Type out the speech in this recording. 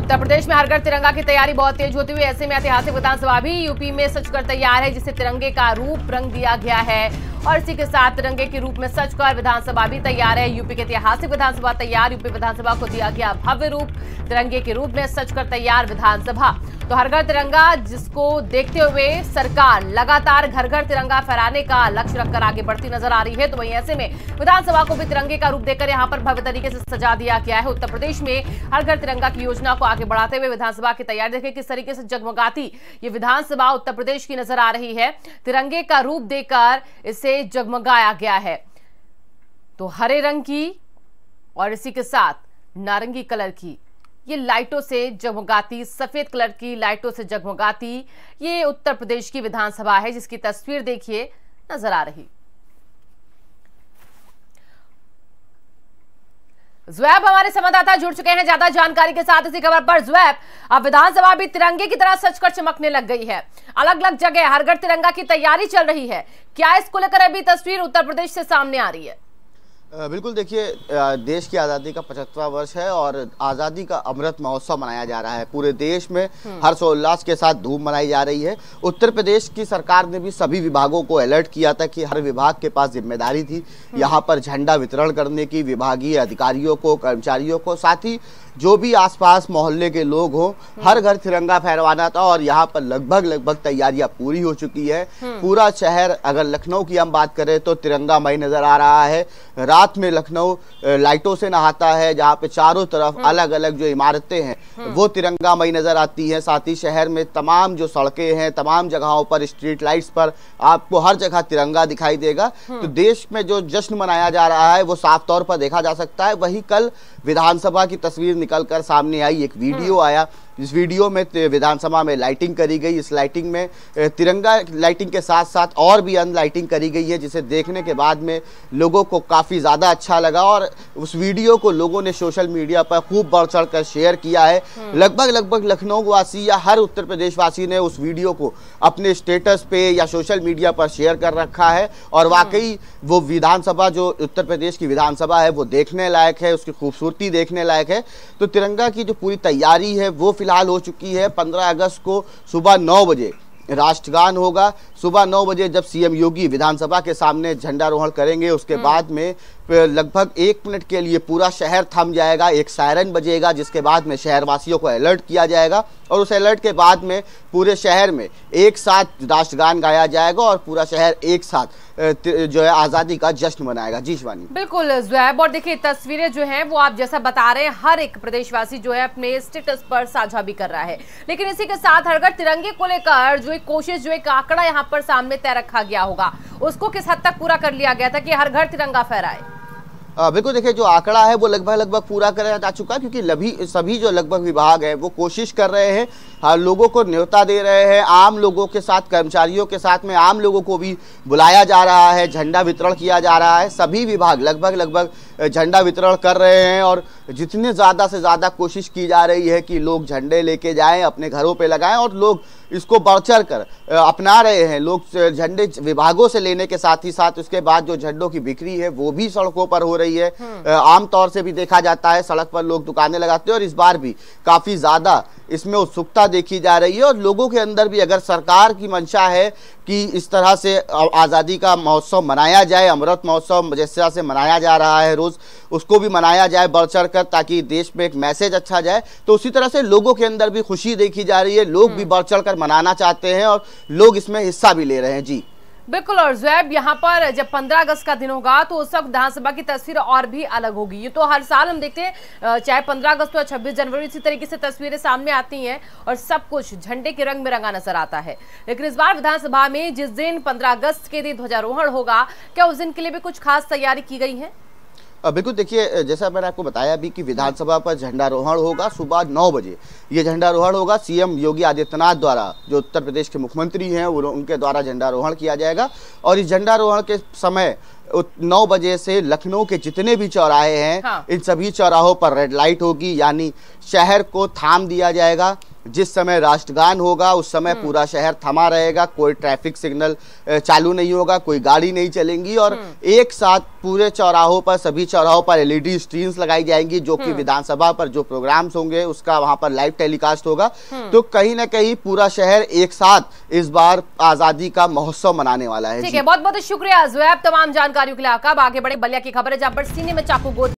उत्तर प्रदेश में हर घर तिरंगा की तैयारी बहुत तेज होती हुई ऐसे में ऐतिहासिक विधानसभा भी यूपी में सचकर तैयार है जिसे तिरंगे का रूप रंग दिया गया है और इसी के साथ तिरंगे के रूप में सच कर विधानसभा भी तैयार है यूपी के ऐतिहासिक विधानसभा तैयार यूपी विधानसभा को दिया गया भव्य रूप तिरंगे के रूप में सच कर तैयार विधानसभा तो हर घर तिरंगा जिसको देखते हुए सरकार लगातार घर घर तिरंगा फहराने का लक्ष्य रखकर आगे बढ़ती नजर आ रही है तो वहीं ऐसे में विधानसभा को भी तिरंगे का रूप देकर यहां पर भव्य तरीके से सजा दिया गया है उत्तर प्रदेश में हर घर तिरंगा की योजना को आगे बढ़ाते हुए विधानसभा की तैयारी देखें किस तरीके से जगमगाती ये विधानसभा उत्तर प्रदेश की नजर आ रही है तिरंगे का रूप देकर इसे से जगमगाया गया है तो हरे रंग की और इसी के साथ नारंगी कलर की ये लाइटों से जगमगाती सफेद कलर की लाइटों से जगमगाती ये उत्तर प्रदेश की विधानसभा है जिसकी तस्वीर देखिए नजर आ रही ज्वैब हमारे संवाददाता जुड़ चुके हैं ज्यादा जानकारी के साथ इसी खबर पर ज्वैब अब विधानसभा भी तिरंगे की तरह सचकर चमकने लग गई है अलग अलग जगह हर घर तिरंगा की तैयारी चल रही है क्या इसको लेकर अभी तस्वीर उत्तर प्रदेश से सामने आ रही है बिल्कुल देखिए देश की आज़ादी का पचहत्तरवा वर्ष है और आज़ादी का अमृत महोत्सव मनाया जा रहा है पूरे देश में हम्म। हर्षोल्लास के साथ धूम मनाई जा रही है उत्तर प्रदेश की सरकार ने भी सभी विभागों को अलर्ट किया था कि हर विभाग के पास जिम्मेदारी थी हम्म। यहाँ पर झंडा वितरण करने की विभागीय अधिकारियों को कर्मचारियों को साथ ही जो भी आसपास मोहल्ले के लोग हों हम्म। हर घर तिरंगा फहरवाना था और यहाँ पर लगभग लगभग तैयारियां पूरी हो चुकी है पूरा शहर अगर लखनऊ की हम बात करें तो तिरंगा मई नजर आ रहा है रात में लखनऊ लाइटों से नहाता है जहाँ पे चारों तरफ हम्म। अलग अलग जो इमारतें हैं हम्म। वो तिरंगा मई नज़र आती है साथ ही शहर में तमाम जो सड़कें हैं तमाम जगहों पर स्ट्रीट लाइट्स पर आपको हर जगह तिरंगा दिखाई देगा हम्म। तो देश में जो जश्न मनाया जा रहा है वो साफ तौर पर देखा जा सकता है वही कल विधानसभा की तस्वीर निकल कर सामने आई एक वीडियो आया इस वीडियो में विधानसभा में लाइटिंग करी गई इस लाइटिंग में तिरंगा लाइटिंग के साथ साथ और भी अन लाइटिंग करी गई है जिसे देखने के बाद में लोगों को काफ़ी ज़्यादा अच्छा लगा और उस वीडियो को लोगों ने सोशल मीडिया पर खूब बढ़ चढ़ कर शेयर किया है हम्म। लगभग लगभग लखनऊ वासी या हर उत्तर प्रदेश वासी ने उस वीडियो को अपने स्टेटस पे या सोशल मीडिया पर शेयर कर रखा है और हम्म। वाकई वो विधानसभा जो उत्तर प्रदेश की विधानसभा है वो देखने लायक है उसकी खूबसूरती देखने लायक है तो तिरंगा की जो पूरी तैयारी है वो फिलहाल फिलहाल हो चुकी है 15 अगस्त को सुबह नौ बजे राष्ट्रगान होगा सुबह नौ बजे जब सीएम योगी विधानसभा के सामने झंडारोहण करेंगे उसके हम्म। बाद में लगभग एक मिनट के लिए पूरा शहर थम जाएगा एक सायरन बजेगा जिसके बाद में शहरवासियों को अलर्ट किया जाएगा और उस अलर्ट के बाद में पूरे शहर में एक साथ राष्ट्रगान गाया जाएगा और पूरा शहर एक साथ जो है आज़ादी का जश्न मनाएगा जी शिवानी बिल्कुल जैब और देखिए तस्वीरें जो हैं वो आप जैसा बता रहे हैं हर एक प्रदेशवासी जो है अपने स्टेटस पर साझा भी कर रहा है लेकिन इसी के साथ हरगढ़ तिरंगे को लेकर जो एक कोशिश जो एक आंकड़ा यहाँ पर सामने तय रखा गया होगा उसको किस हद तक पूरा कर लिया गया था कि हर घर तिरंगा फहराए हाँ, बिल्कुल देखिए जो आंकड़ा है वो लगभग लगभग पूरा करा जा चुका है क्योंकि लभी सभी जो लगभग विभाग है वो कोशिश कर रहे हैं हाँ, लोगों को न्योता दे रहे हैं आम लोगों के साथ कर्मचारियों के साथ में आम लोगों को भी बुलाया जा रहा है झंडा वितरण किया जा रहा है सभी विभाग लगभग लगभग झंडा वितरण कर रहे हैं और जितने ज़्यादा से ज़्यादा कोशिश की जा रही है कि लोग झंडे लेके जाएँ अपने घरों पर लगाएँ और लोग इसको बढ़ चढ़ कर अपना रहे हैं लोग झंडे विभागों से लेने के साथ ही साथ उसके बाद जो झंडों की बिक्री है वो भी सड़कों पर हो रही है हम्म। आमतौर से भी देखा जाता है सड़क पर लोग दुकानें लगाते हैं और इस बार भी काफ़ी ज़्यादा इसमें उत्सुकता देखी जा रही है और लोगों के अंदर भी अगर सरकार की मंशा है कि इस तरह से आज़ादी का महोत्सव मनाया जाए अमृत महोत्सव जिस तरह से मनाया जा रहा है रोज़ उसको भी मनाया जाए बढ़ चढ़ कर ताकि देश में एक मैसेज अच्छा जाए तो उसी तरह से लोगों के अंदर भी खुशी देखी जा रही है लोग हम्म। भी बढ़ चढ़ कर मनाना चाहते हैं और लोग इसमें हिस्सा भी ले रहे हैं जी बिल्कुल और जैब यहाँ पर जब 15 अगस्त का दिन होगा तो उस वक्त विधानसभा की तस्वीर और भी अलग होगी ये तो हर साल हम देखते हैं चाहे 15 अगस्त हो 26 जनवरी इसी तरीके से तस्वीरें सामने आती हैं और सब कुछ झंडे के रंग में रंगा नजर आता है लेकिन इस बार विधानसभा में जिस दिन 15 अगस्त के दिन ध्वजारोहण होगा क्या उस दिन के लिए भी कुछ खास तैयारी की गई है बिल्कुल देखिए जैसा मैंने आपको बताया अभी कि विधानसभा पर झंडारोहण होगा सुबह नौ बजे ये झंडारोहण होगा सीएम योगी आदित्यनाथ द्वारा जो उत्तर प्रदेश के मुख्यमंत्री हैं उनके द्वारा झंडारोहण किया जाएगा और इस झंडारोहण के समय नौ बजे से लखनऊ के जितने भी चौराहे हैं हाँ। इन सभी चौराहों पर रेड लाइट होगी यानी शहर को थाम दिया जाएगा जिस समय राष्ट्रगान होगा उस समय हम्म। पूरा शहर थमा रहेगा कोई ट्रैफिक सिग्नल चालू नहीं होगा कोई गाड़ी नहीं चलेंगी और हम्म। एक साथ पूरे चौराहों पर सभी चौराहों पर एलईडी स्क्रीन e लगाई जाएंगी जो कि हम्म। विधानसभा पर जो प्रोग्राम्स होंगे उसका वहां पर लाइव टेलीकास्ट होगा तो कहीं ना कहीं पूरा शहर एक साथ इस बार आजादी का महोत्सव मनाने वाला है ठीक है बहुत बहुत शुक्रिया तमाम जानकारियों के लिए आकाब आगे बढ़े बलिया की खबर है जहाँ पर सीने में चाकू गोद